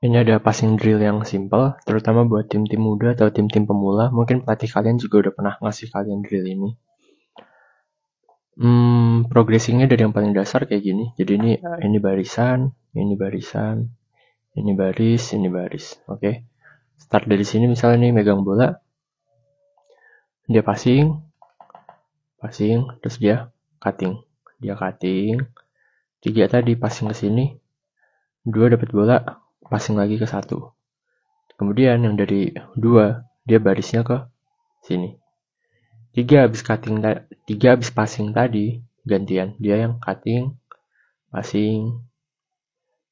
Ini ada passing drill yang simple, terutama buat tim-tim muda atau tim-tim pemula. Mungkin pelatih kalian juga udah pernah ngasih kalian drill ini. Hmm, progressingnya dari yang paling dasar kayak gini. Jadi ini ya. ini barisan, ini barisan, ini baris, ini baris. Oke. Okay? Start dari sini misalnya ini megang bola. Dia passing, passing, terus dia cutting. Dia cutting. Tiga tadi passing ke sini. Dua dapat bola, passing lagi ke satu. Kemudian yang dari dua dia barisnya ke sini. Tiga habis cutting tiga habis passing tadi gantian dia yang cutting passing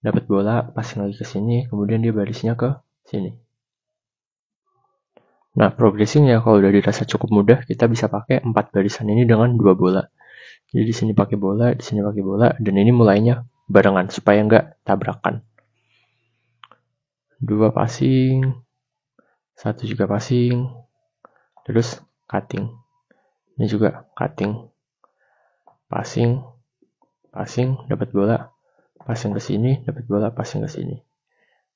dapat bola passing lagi ke sini kemudian dia barisnya ke sini. Nah, progressingnya kalau udah dirasa cukup mudah, kita bisa pakai empat barisan ini dengan dua bola. Jadi di sini pakai bola, di sini pakai bola, dan ini mulainya barengan supaya nggak tabrakan dua passing, satu juga passing, terus cutting. Ini juga cutting. Passing, passing, dapat bola, passing ke sini, dapat bola, passing ke sini.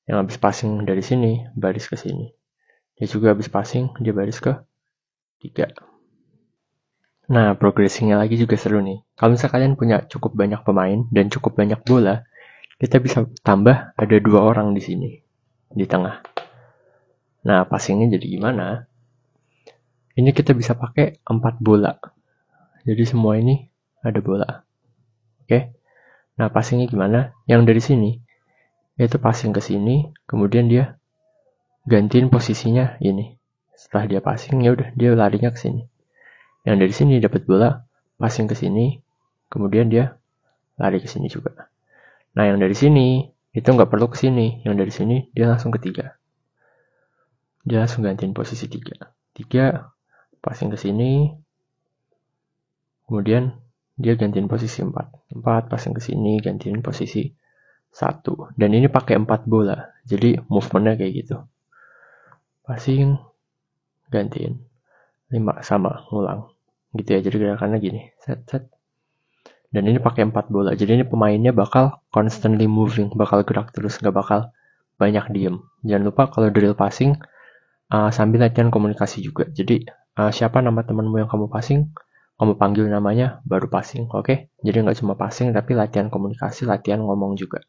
Yang habis passing dari sini, baris ke sini. Dia juga habis passing, dia baris ke tiga. Nah, progressingnya lagi juga seru nih. Kalau misalnya kalian punya cukup banyak pemain dan cukup banyak bola, kita bisa tambah ada dua orang di sini di tengah. Nah, passingnya jadi gimana? Ini kita bisa pakai 4 bola. Jadi semua ini ada bola. Oke. Nah, passingnya gimana? Yang dari sini yaitu passing ke sini, kemudian dia gantiin posisinya ini. Setelah dia passing ya udah dia larinya ke sini. Yang dari sini dapat bola, passing ke sini, kemudian dia lari ke sini juga. Nah, yang dari sini itu nggak perlu ke sini. Yang dari sini dia langsung ke tiga Dia langsung gantiin posisi tiga, tiga passing ke sini. Kemudian dia gantiin posisi empat, empat passing ke sini, gantiin posisi satu, Dan ini pakai empat bola. Jadi movementnya kayak gitu. Passing, gantiin. lima sama, ngulang. Gitu ya, jadi gerakannya gini. Set, set, dan ini pakai empat bola jadi ini pemainnya bakal constantly moving bakal gerak terus nggak bakal banyak diem jangan lupa kalau drill passing uh, sambil latihan komunikasi juga jadi uh, siapa nama temanmu yang kamu passing kamu panggil namanya baru passing oke okay? jadi nggak cuma passing tapi latihan komunikasi latihan ngomong juga